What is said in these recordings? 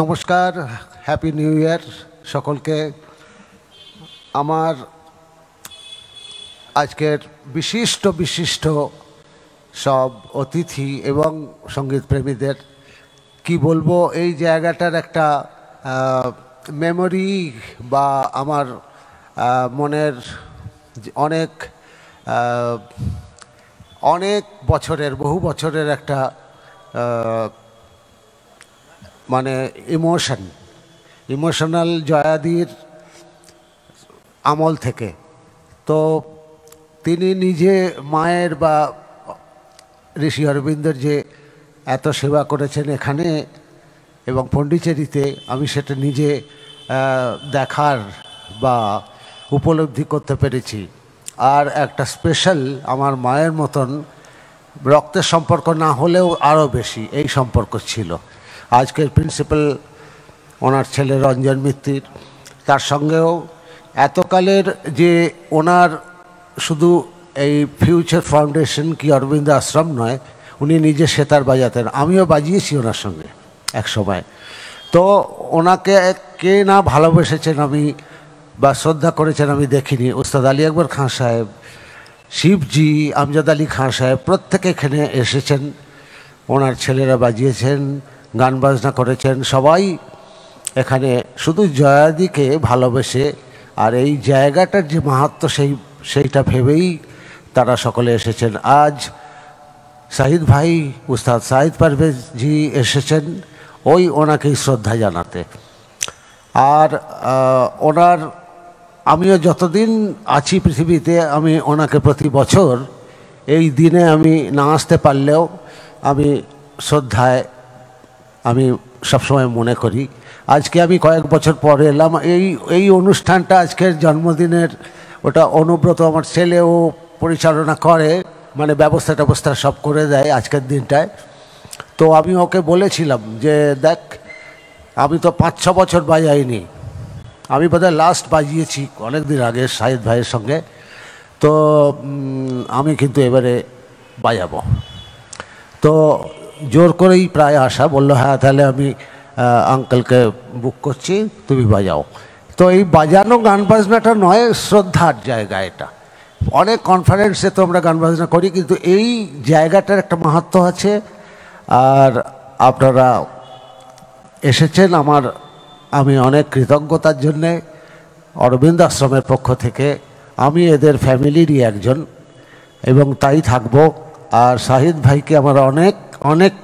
নমস্কার happy new year সকলকে আমার আজকের বিশিষ্ট বিশিষ্ট সব অতিথি এবং সঙ্গীত প্রেমীদের কি বলবো এই জায়গাটার একটা মেমোরি বা আমার মনের অনেক অনেক বছরের বহু বছরের একটা মানে ইমোশন ইমোশনাল জয়াদির আমল থেকে তো তিনি নিজে মায়ের বা ঋষি অরবিন্দের যে এত সেবা করেছেন এখানে এবং পণ্ডিচেরিতে আমি সেটা নিজে দেখার বা উপলব্ধি করতে পেরেছি আর একটা স্পেশাল আমার মায়ের মতন রক্তের সম্পর্ক না হলেও আরও বেশি এই সম্পর্ক ছিল আজকের প্রিন্সিপাল ওনার ছেলে রঞ্জন মিত্তির তার সঙ্গেও এতকালের যে ওনার শুধু এই ফিউচার ফাউন্ডেশন কি অরবিন্দ আশ্রম নয় উনি নিজে সেতার বাজাতেন আমিও বাজিয়েছি ওনার সঙ্গে এক সময় তো ওনাকে কে না ভালোবেসেছেন আমি বা শ্রদ্ধা করেছেন আমি দেখিনি ওস্তাদ আলী আকবর খাঁ সাহেব শিবজি আমজাদ আলী খাঁ সাহেব প্রত্যেকে এখানে এসেছেন ওনার ছেলেরা বাজিয়েছেন গান বাজনা করেছেন সবাই এখানে শুধু জয়াদিকে ভালোবেসে আর এই জায়গাটার যে মাহাত্ম সেই সেইটা ভেবেই তারা সকলে এসেছেন আজ সাহিদ ভাই উস্তাদ সাহিদ পারভেজি এসেছেন ওই ওনাকেই শ্রদ্ধা জানাতে আর ওনার আমিও যতদিন আছি পৃথিবীতে আমি ওনাকে প্রতি বছর এই দিনে আমি না আসতে পারলেও আমি শ্রদ্ধায় আমি সবসময় মনে করি আজকে আমি কয়েক বছর পরে এলাম এই এই অনুষ্ঠানটা আজকের জন্মদিনের ওটা অনুব্রত আমার ছেলেও পরিচালনা করে মানে ব্যবস্থা ট্যবস্থা সব করে দেয় আজকের দিনটায় তো আমি ওকে বলেছিলাম যে দেখ আমি তো পাঁচ ছ বছর বাজাইনি আমি বোধহয় লাস্ট বাজিয়েছি অনেক দিন আগে শাহিদ ভাইয়ের সঙ্গে তো আমি কিন্তু এবারে বাজাবো তো জোর করেই প্রায় আসা বলল হ্যাঁ তাহলে আমি আঙ্কেলকে বুক করছি তুমি বাজাও তো এই বাজানো গান বাজনাটা নয় শ্রদ্ধার জায়গা এটা অনেক কনফারেন্সে তো আমরা গান বাজনা করি কিন্তু এই জায়গাটার একটা মাহাত্ম আছে আর আপনারা এসেছেন আমার আমি অনেক কৃতজ্ঞতার জন্যে অরবিন্দ আশ্রমের পক্ষ থেকে আমি এদের ফ্যামিলিরই একজন এবং তাই থাকব আর শাহিদ ভাইকে আমার অনেক অনেক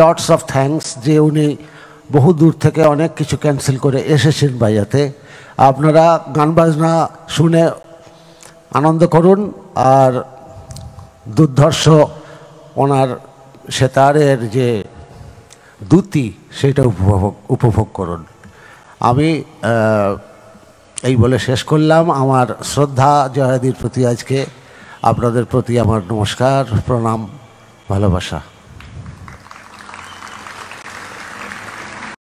লটস অফ থ্যাংকস যে উনি বহু দূর থেকে অনেক কিছু ক্যান্সেল করে এসেছেন বাইয়াতে আপনারা গান বাজনা শুনে আনন্দ করুন আর দুর্ধর্ষ ওনার সেতারের যে দ্যুতি সেটা উপভোগ উপভোগ করুন আমি এই বলে শেষ করলাম আমার শ্রদ্ধা জয়াদির প্রতি আজকে আপনাদের প্রতি আমার নমস্কার প্রণাম ভালোবাসা